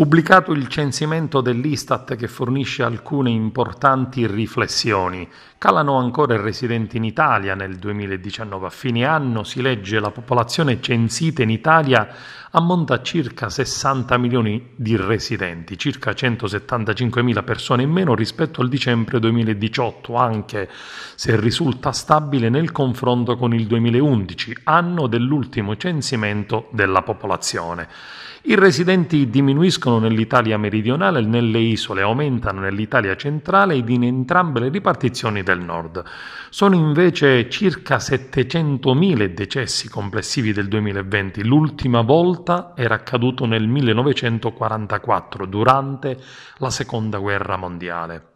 pubblicato il censimento dell'Istat che fornisce alcune importanti riflessioni. Calano ancora i residenti in Italia nel 2019. A fine anno si legge la popolazione censita in Italia ammonta a circa 60 milioni di residenti, circa 175 mila persone in meno rispetto al dicembre 2018, anche se risulta stabile nel confronto con il 2011, anno dell'ultimo censimento della popolazione. I residenti diminuiscono nell'Italia meridionale e nelle isole, aumentano nell'Italia centrale ed in entrambe le ripartizioni del nord. Sono invece circa 700.000 decessi complessivi del 2020, l'ultima volta volta era accaduto nel 1944 durante la Seconda Guerra Mondiale.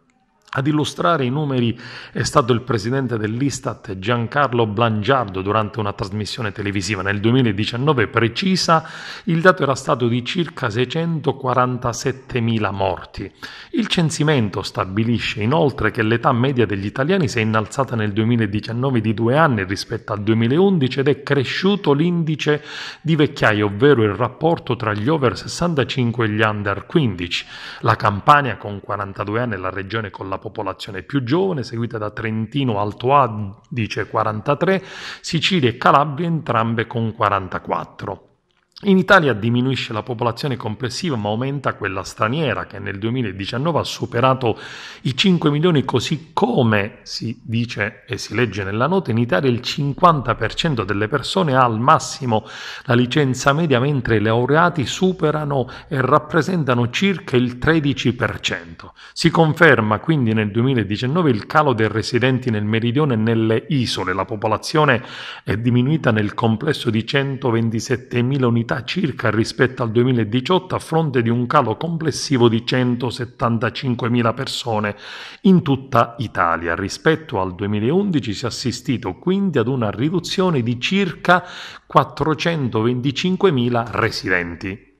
Ad illustrare i numeri è stato il presidente dell'Istat Giancarlo Blangiardo durante una trasmissione televisiva. Nel 2019 precisa il dato era stato di circa 647.000 morti. Il censimento stabilisce inoltre che l'età media degli italiani si è innalzata nel 2019 di due anni rispetto al 2011 ed è cresciuto l'indice di vecchiaia, ovvero il rapporto tra gli over 65 e gli under 15. La Campania con 42 anni e la regione con la popolazione più giovane, seguita da Trentino Alto Adige 43, Sicilia e Calabria entrambe con 44. In Italia diminuisce la popolazione complessiva ma aumenta quella straniera che nel 2019 ha superato i 5 milioni così come si dice e si legge nella nota in Italia il 50% delle persone ha al massimo la licenza media mentre i laureati superano e rappresentano circa il 13%. Si conferma quindi nel 2019 il calo dei residenti nel meridione e nelle isole. La popolazione è diminuita nel complesso di 127.000 unità unità circa rispetto al 2018 a fronte di un calo complessivo di 175.000 persone in tutta Italia. Rispetto al 2011 si è assistito quindi ad una riduzione di circa 425.000 residenti.